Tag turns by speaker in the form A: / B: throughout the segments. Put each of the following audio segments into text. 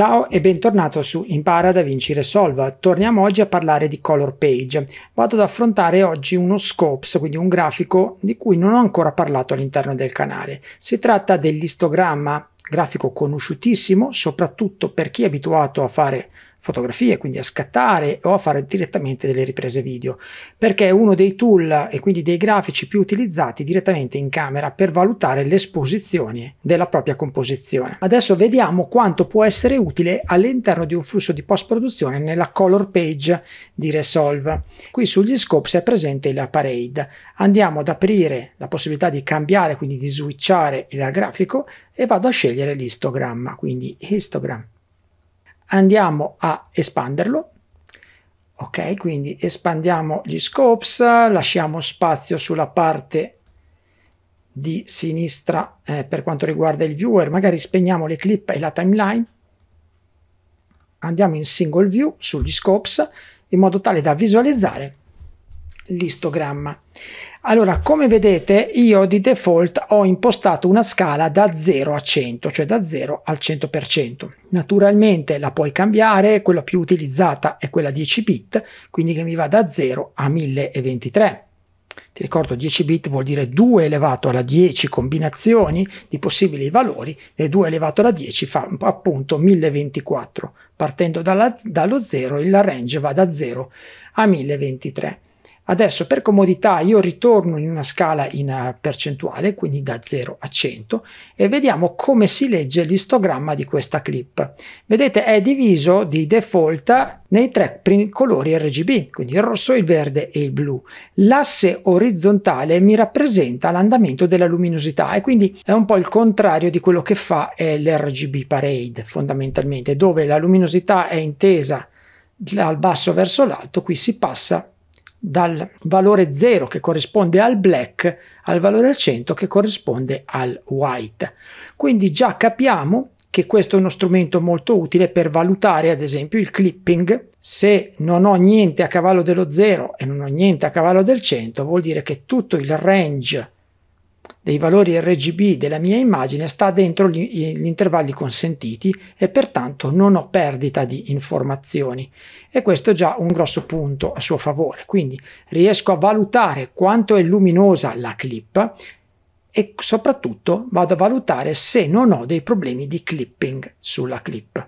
A: Ciao e bentornato su Impara da Vinci Solva. Torniamo oggi a parlare di color page. Vado ad affrontare oggi uno scopes, quindi un grafico di cui non ho ancora parlato all'interno del canale. Si tratta dell'istogramma, grafico conosciutissimo soprattutto per chi è abituato a fare fotografie, quindi a scattare o a fare direttamente delle riprese video, perché è uno dei tool e quindi dei grafici più utilizzati direttamente in camera per valutare l'esposizione della propria composizione. Adesso vediamo quanto può essere utile all'interno di un flusso di post-produzione nella color page di Resolve. Qui sugli scopes è presente la parade. Andiamo ad aprire la possibilità di cambiare, quindi di switchare il grafico e vado a scegliere l'istogramma, quindi histogram andiamo a espanderlo ok quindi espandiamo gli scopes lasciamo spazio sulla parte di sinistra eh, per quanto riguarda il viewer magari spegniamo le clip e la timeline andiamo in single view sugli scopes in modo tale da visualizzare l'istogramma. Allora, come vedete, io di default ho impostato una scala da 0 a 100, cioè da 0 al 100%. Naturalmente la puoi cambiare, quella più utilizzata è quella 10 bit, quindi che mi va da 0 a 1023. Ti ricordo 10 bit vuol dire 2 elevato alla 10 combinazioni di possibili valori e 2 elevato alla 10 fa appunto 1024. Partendo dalla, dallo 0 il range va da 0 a 1023. Adesso per comodità io ritorno in una scala in eh, percentuale, quindi da 0 a 100, e vediamo come si legge l'istogramma di questa clip. Vedete è diviso di default nei tre colori RGB, quindi il rosso, il verde e il blu. L'asse orizzontale mi rappresenta l'andamento della luminosità e quindi è un po' il contrario di quello che fa eh, l'RGB Parade fondamentalmente, dove la luminosità è intesa dal basso verso l'alto, qui si passa dal valore 0 che corrisponde al black al valore 100 che corrisponde al white. Quindi già capiamo che questo è uno strumento molto utile per valutare ad esempio il clipping. Se non ho niente a cavallo dello 0 e non ho niente a cavallo del 100 vuol dire che tutto il range dei valori RGB della mia immagine sta dentro gli, gli intervalli consentiti e pertanto non ho perdita di informazioni e questo è già un grosso punto a suo favore. Quindi riesco a valutare quanto è luminosa la clip e soprattutto vado a valutare se non ho dei problemi di clipping sulla clip.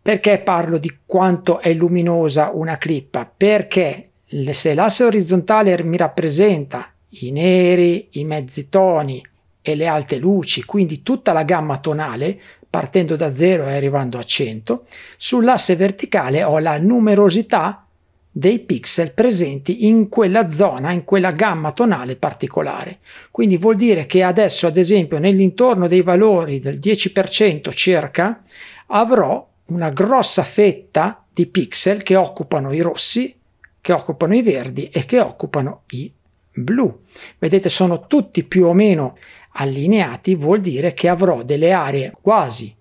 A: Perché parlo di quanto è luminosa una clip? Perché se l'asse orizzontale mi rappresenta i neri, i mezzi toni e le alte luci, quindi tutta la gamma tonale partendo da 0 e arrivando a 100, sull'asse verticale ho la numerosità dei pixel presenti in quella zona, in quella gamma tonale particolare. Quindi vuol dire che adesso, ad esempio, nell'intorno dei valori del 10% circa, avrò una grossa fetta di pixel che occupano i rossi, che occupano i verdi e che occupano i blu. Vedete, sono tutti più o meno allineati, vuol dire che avrò delle aree quasi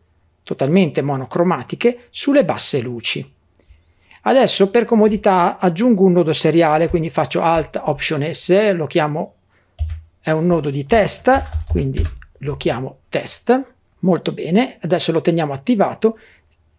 A: totalmente monocromatiche sulle basse luci. Adesso per comodità aggiungo un nodo seriale, quindi faccio Alt Option S, lo chiamo, è un nodo di test, quindi lo chiamo test, molto bene, adesso lo teniamo attivato,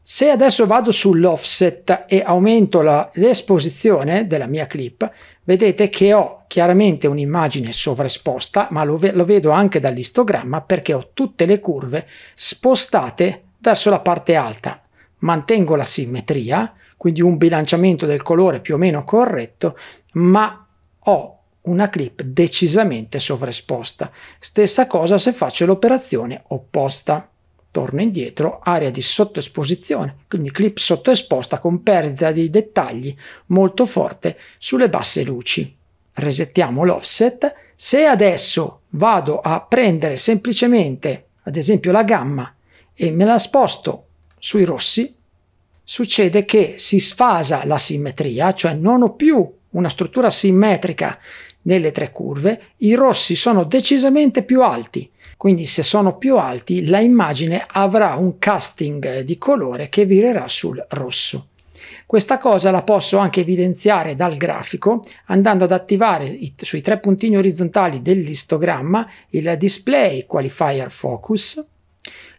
A: se adesso vado sull'offset e aumento l'esposizione della mia clip, vedete che ho chiaramente un'immagine sovraesposta, ma lo, ve- lo vedo anche dall'istogramma perché ho tutte le curve spostate verso la parte alta. Mantengo la simmetria, quindi un bilanciamento del colore più o meno corretto, ma ho una clip decisamente sovraesposta. Stessa cosa se faccio l'operazione opposta torno indietro, area di sottoesposizione, quindi clip sottoesposta con perdita di dettagli molto forte sulle basse luci. Resettiamo l'offset. Se adesso vado a prendere semplicemente, ad esempio, la gamma e me la sposto sui rossi, succede che si sfasa la simmetria, cioè non ho più una struttura simmetrica nelle tre curve, i rossi sono decisamente più alti quindi se sono più alti la immagine avrà un casting eh, di colore che virerà sul rosso. Questa cosa la posso anche evidenziare dal grafico andando ad attivare sui tre puntini orizzontali dell'istogramma il display qualifier focus.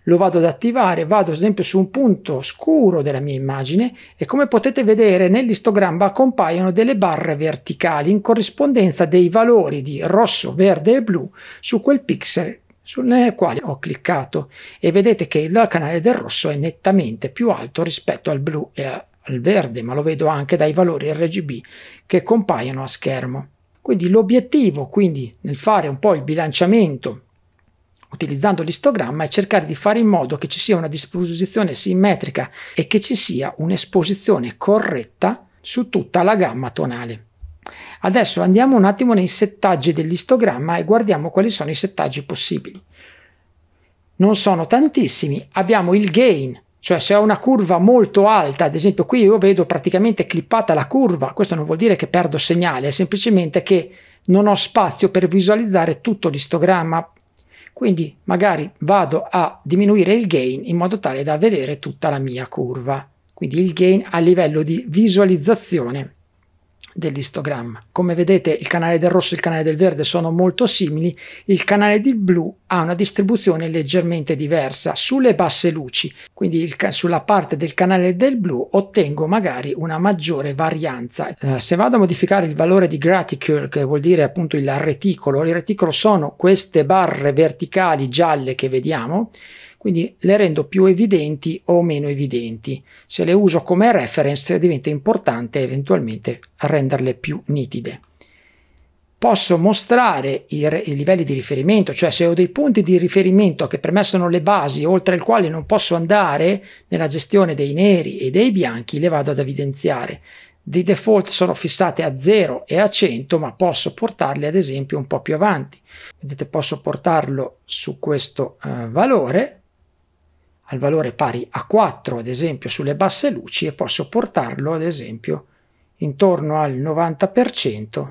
A: Lo vado ad attivare, vado ad esempio su un punto scuro della mia immagine e come potete vedere nell'istogramma compaiono delle barre verticali in corrispondenza dei valori di rosso, verde e blu su quel pixel sulle eh, quali ho cliccato e vedete che il canale del rosso è nettamente più alto rispetto al blu e al verde, ma lo vedo anche dai valori RGB che compaiono a schermo. Quindi l'obiettivo quindi, nel fare un po' il bilanciamento utilizzando l'istogramma è cercare di fare in modo che ci sia una disposizione simmetrica e che ci sia un'esposizione corretta su tutta la gamma tonale. Adesso andiamo un attimo nei settaggi dell'istogramma e guardiamo quali sono i settaggi possibili. Non sono tantissimi, abbiamo il gain, cioè se ho una curva molto alta, ad esempio qui io vedo praticamente clippata la curva, questo non vuol dire che perdo segnale, è semplicemente che non ho spazio per visualizzare tutto l'istogramma, quindi magari vado a diminuire il gain in modo tale da vedere tutta la mia curva, quindi il gain a livello di visualizzazione dell'istogramma. Come vedete il canale del rosso e il canale del verde sono molto simili, il canale del blu ha una distribuzione leggermente diversa sulle basse luci, quindi il, sulla parte del canale del blu ottengo magari una maggiore varianza. Eh, se vado a modificare il valore di graticule, che vuol dire appunto il reticolo, il reticolo sono queste barre verticali gialle che vediamo, quindi le rendo più evidenti o meno evidenti. Se le uso come reference diventa importante eventualmente renderle più nitide. Posso mostrare i, i, livelli di riferimento, cioè se ho dei punti di riferimento che per me sono le basi oltre i quali non posso andare nella gestione dei neri e dei bianchi, le vado ad evidenziare. Di default sono fissate a 0 e a 100, ma posso portarle ad esempio un po' più avanti. Vedete, posso portarlo su questo eh, valore al valore pari a 4 ad esempio sulle basse luci e posso portarlo ad esempio intorno al 90%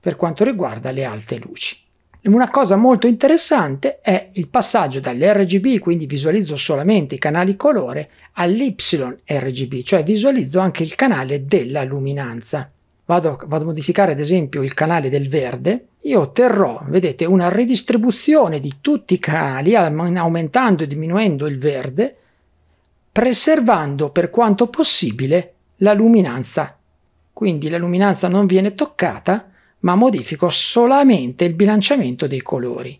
A: per quanto riguarda le alte luci. Una cosa molto interessante è il passaggio dall'RGB, quindi visualizzo solamente i canali colore, all'YRGB, cioè visualizzo anche il canale della luminanza vado, vado a modificare ad esempio il canale del verde, io otterrò, vedete, una ridistribuzione di tutti i canali, aumentando e diminuendo il verde, preservando per quanto possibile la luminanza. Quindi la luminanza non viene toccata, ma modifico solamente il bilanciamento dei colori.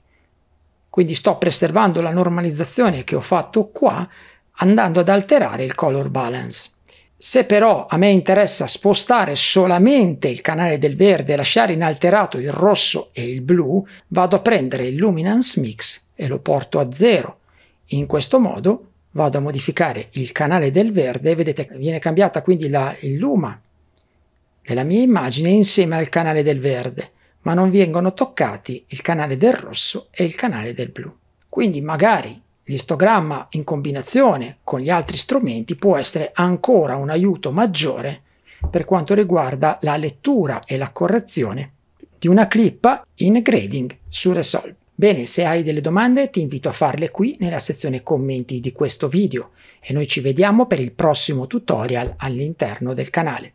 A: Quindi sto preservando la normalizzazione che ho fatto qua andando ad alterare il color balance. Se però a me interessa spostare solamente il canale del verde e lasciare inalterato il rosso e il blu, vado a prendere il luminance mix e lo porto a zero. In questo modo vado a modificare il canale del verde, vedete viene cambiata quindi la, il luma della mia immagine insieme al canale del verde, ma non vengono toccati il canale del rosso e il canale del blu. Quindi magari L'istogramma in combinazione con gli altri strumenti può essere ancora un aiuto maggiore per quanto riguarda la lettura e la correzione di una clip in grading su Resolve. Bene, se hai delle domande ti invito a farle qui nella sezione commenti di questo video e noi ci vediamo per il prossimo tutorial all'interno del canale.